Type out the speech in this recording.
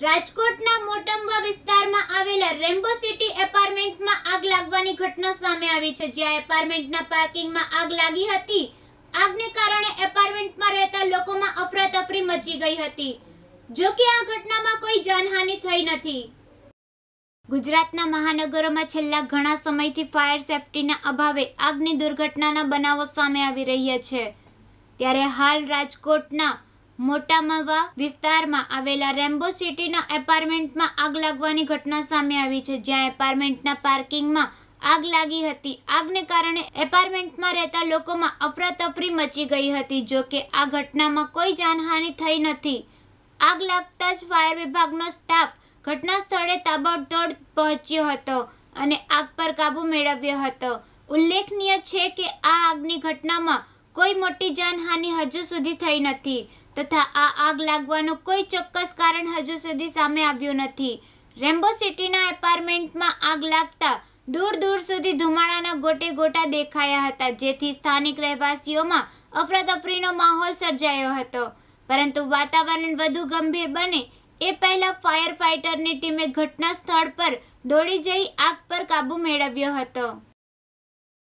રાજકોટના મોટંબા વિસ્તારમાં આવેલા રેમ્બો સિટી એપાર્ટમેન્ટમાં આગ લાગવાની ઘટના સામે આવી છે જ્યાં એપાર્ટમેન્ટના પાર્કિંગમાં આગ લાગી હતી આગને કારણે એપાર્ટમેન્ટમાં રહેતા લોકોમાં અફરાતફરી મચી ગઈ હતી જો કે આ ઘટનામાં કોઈ જાનહાનિ થઈ નથી ગુજરાતના મહાનગરોમાં છેલ્લા ઘણા સમયથી ફાયર સેફટીના અભાવે આગની દુર્ઘટનાના બનાવો સામે આવી રહ્યા છે ત્યારે હાલ રાજકોટના મોટા વિસ્તારમાં આવેલા રેમ્બો સિટીના એપાર્ટમેન્ટમાં આગ લાગવાની ઘટના સામે આવી છે જ્યાં એપાર્ટમેન્ટના પાર્કિંગમાં આગ લાગી હતી આગને કારણે એપાર્ટમેન્ટમાં રહેતા લોકોમાં અફરાતફરી મચી ગઈ હતી જો કે આ ઘટનામાં કોઈ જાનહાનિ થઈ નથી આગ લાગતા જ ફાયર વિભાગનો સ્ટાફ ઘટના સ્થળે તાબડતોડ પહોંચ્યો હતો અને આગ પર કાબૂ મેળવ્યો હતો ઉલ્લેખનીય છે કે આ આગની ઘટનામાં કોઈ મોટી જાનહાનિ હજુ સુધી થઈ નથી તથા આ આગ લાગવાનું કોઈ ચોક્કસ કારણ હજુ સુધી સામે આવ્યું નથી રેમ્બો સિટીના એપાર્ટમેન્ટમાં આગ લાગતા દૂર દૂર સુધી ધુમાડાના ગોટે ગોટા દેખાયા હતા જેથી સ્થાનિક રહેવાસીઓમાં અફરાતફરીનો માહોલ સર્જાયો હતો પરંતુ વાતાવરણ વધુ ગંભીર બને એ પહેલાં ફાયર ફાઇટરની ટીમે ઘટના સ્થળ પર દોડી જઈ આગ પર કાબૂ મેળવ્યો હતો